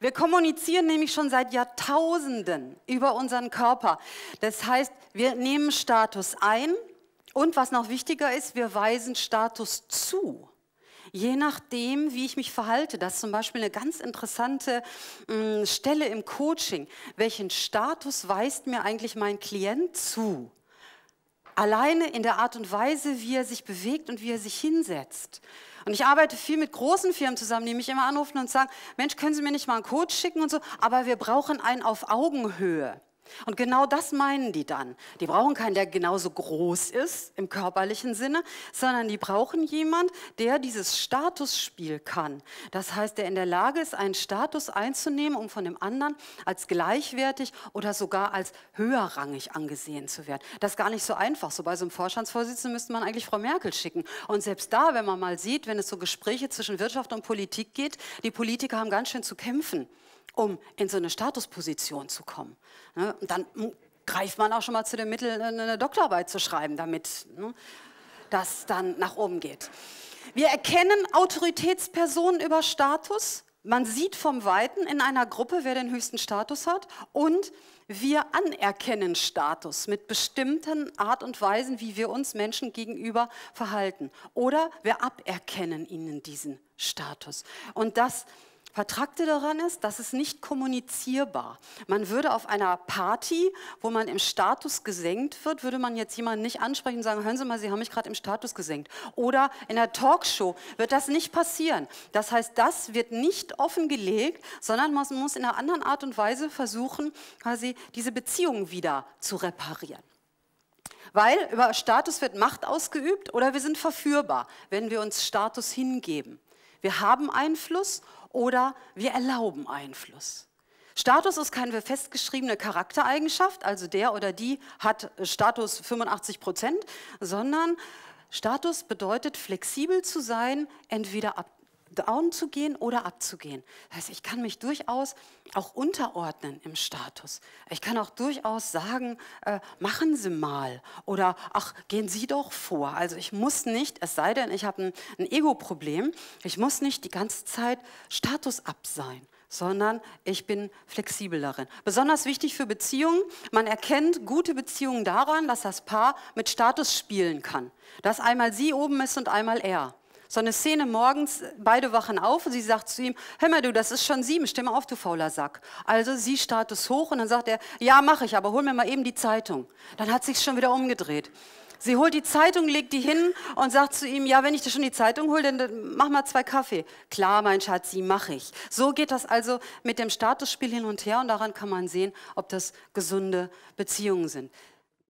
Wir kommunizieren nämlich schon seit Jahrtausenden über unseren Körper. Das heißt, wir nehmen Status ein und was noch wichtiger ist, wir weisen Status zu. Je nachdem, wie ich mich verhalte, das ist zum Beispiel eine ganz interessante mm, Stelle im Coaching. Welchen Status weist mir eigentlich mein Klient zu? alleine in der Art und Weise, wie er sich bewegt und wie er sich hinsetzt. Und ich arbeite viel mit großen Firmen zusammen, die mich immer anrufen und sagen, Mensch, können Sie mir nicht mal einen Code schicken und so, aber wir brauchen einen auf Augenhöhe. Und genau das meinen die dann. Die brauchen keinen, der genauso groß ist im körperlichen Sinne, sondern die brauchen jemand, der dieses Statusspiel kann. Das heißt, der in der Lage ist, einen Status einzunehmen, um von dem anderen als gleichwertig oder sogar als höherrangig angesehen zu werden. Das ist gar nicht so einfach. So bei so einem Vorstandsvorsitzenden müsste man eigentlich Frau Merkel schicken. Und selbst da, wenn man mal sieht, wenn es so Gespräche zwischen Wirtschaft und Politik geht, die Politiker haben ganz schön zu kämpfen um in so eine Statusposition zu kommen. Ne? Und dann hm, greift man auch schon mal zu dem Mittel, eine Doktorarbeit zu schreiben, damit ne, das dann nach oben geht. Wir erkennen Autoritätspersonen über Status. Man sieht vom Weiten in einer Gruppe, wer den höchsten Status hat. Und wir anerkennen Status mit bestimmten Art und Weisen, wie wir uns Menschen gegenüber verhalten. Oder wir aberkennen ihnen diesen Status. Und das ist Vertragte daran ist, das ist nicht kommunizierbar. Man würde auf einer Party, wo man im Status gesenkt wird, würde man jetzt jemanden nicht ansprechen und sagen, hören Sie mal, Sie haben mich gerade im Status gesenkt. Oder in der Talkshow wird das nicht passieren. Das heißt, das wird nicht offengelegt, sondern man muss in einer anderen Art und Weise versuchen, quasi diese Beziehung wieder zu reparieren. Weil über Status wird Macht ausgeübt oder wir sind verführbar, wenn wir uns Status hingeben. Wir haben Einfluss oder wir erlauben Einfluss. Status ist keine festgeschriebene Charaktereigenschaft, also der oder die hat äh, Status 85 Prozent, sondern Status bedeutet flexibel zu sein, entweder down zu gehen oder abzugehen. Das heißt, ich kann mich durchaus auch unterordnen im Status. Ich kann auch durchaus sagen, äh, machen Sie mal oder ach, gehen Sie doch vor. Also ich muss nicht, es sei denn, ich habe ein, ein Ego-Problem, ich muss nicht die ganze Zeit Status ab sein sondern ich bin flexibel darin. Besonders wichtig für Beziehungen, man erkennt gute Beziehungen daran, dass das Paar mit Status spielen kann. Dass einmal sie oben ist und einmal er. So eine Szene morgens, beide wachen auf und sie sagt zu ihm, hör mal du, das ist schon sieben, steh mal auf, du fauler Sack. Also sie starrt es hoch und dann sagt er, ja mache ich, aber hol mir mal eben die Zeitung. Dann hat sich's schon wieder umgedreht. Sie holt die Zeitung, legt die hin und sagt zu ihm, ja, wenn ich dir schon die Zeitung hole, dann mach mal zwei Kaffee. Klar, mein Schatz, sie mache ich. So geht das also mit dem Statusspiel hin und her und daran kann man sehen, ob das gesunde Beziehungen sind.